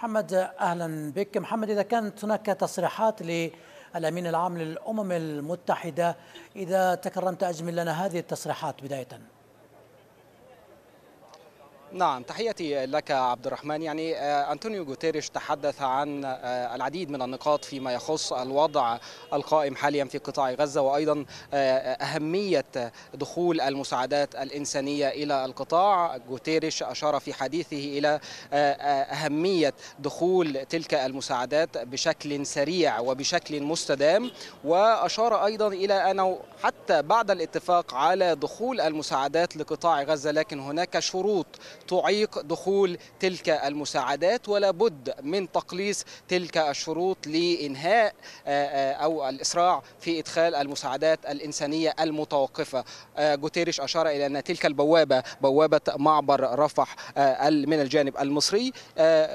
محمد اهلا بك محمد اذا كانت هناك تصريحات للامين العام للامم المتحده اذا تكرمت اجمل لنا هذه التصريحات بدايه نعم تحياتي لك عبد الرحمن يعني آه، أنطونيو جوتيريش تحدث عن آه، العديد من النقاط فيما يخص الوضع القائم حاليا في قطاع غزة وأيضا آه، أهمية دخول المساعدات الإنسانية إلى القطاع جوتيريش أشار في حديثه إلى أهمية دخول تلك المساعدات بشكل سريع وبشكل مستدام وأشار أيضا إلى أنه حتى بعد الاتفاق على دخول المساعدات لقطاع غزة لكن هناك شروط تعيق دخول تلك المساعدات ولا بد من تقليص تلك الشروط لإنهاء آه، آه، أو الإسراع في إدخال المساعدات الإنسانية المتوقفة جوتيريش آه، أشار إلى أن تلك البوابة بوابة معبر رفح من الجانب المصري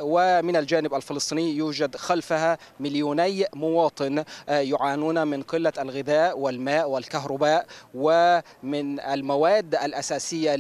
ومن الجانب الفلسطيني يوجد خلفها مليوني مواطن يعانون من قلة الغذاء والماء والكهرباء ومن المواد الأساسية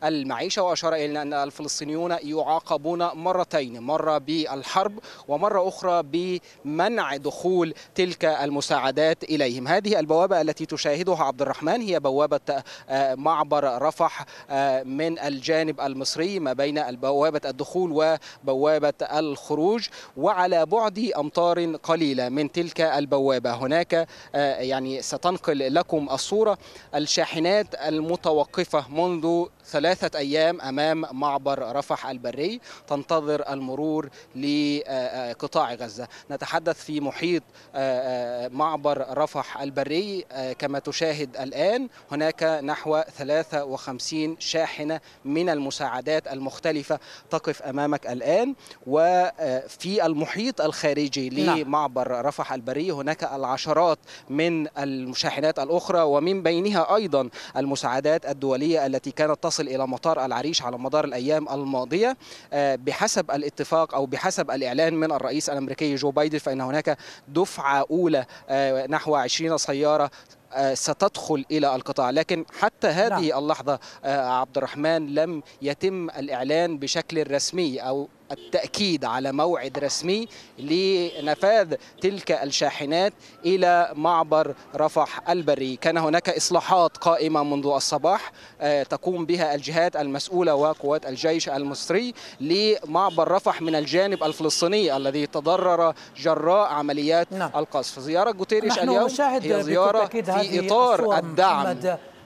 للمعيشة وأشار إلى أن أن الفلسطينيون يعاقبون مرتين مرة بالحرب ومرة أخرى بمنع دخول تلك المساعدات إليهم هذه البوابة التي تشاهدها عبد الرحمن هي بوابة آه، معبر رفح آه، من الجانب المصري ما بين بوابة الدخول وبوابة الخروج وعلى بعد أمتار قليلة من تلك البوابة هناك آه، يعني ستنقل لكم الصورة الشاحنات المتوقفة منذ ثلاثة أيام أمام معبر رفح البري تنتظر المرور لقطاع آه، آه، غزة نتحدث في محيط آه، معبر رفح البري كما تشاهد الآن هناك نحو 53 شاحنة من المساعدات المختلفة تقف أمامك الآن وفي المحيط الخارجي نعم. لمعبر رفح البري هناك العشرات من المشاحنات الأخرى ومن بينها أيضا المساعدات الدولية التي كانت تصل يصل إلى مطار العريش على مدار الأيام الماضية آه، بحسب الاتفاق أو بحسب الإعلان من الرئيس الأمريكي جو بايدن فإن هناك دفعة أولى آه، نحو 20 سيارة آه، ستدخل الى القطاع لكن حتى نعم. هذه اللحظه عبد الرحمن لم يتم الاعلان بشكل رسمي او التأكيد على موعد رسمي لنفاذ تلك الشاحنات إلى معبر رفح البري كان هناك إصلاحات قائمة منذ الصباح آه، تقوم بها الجهات المسؤولة وقوات الجيش المصري لمعبر رفح من الجانب الفلسطيني الذي تضرر جراء عمليات نعم. القصف زيارة جوتيريش اليوم هي زيارة في إطار الدعم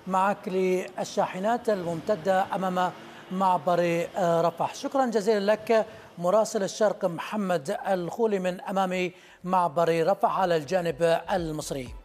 معك للشاحنات الممتدة أمام معبر آه، رفح شكرا جزيلا لك مراسل الشرق محمد الخولي من أمام معبر رفح على الجانب المصري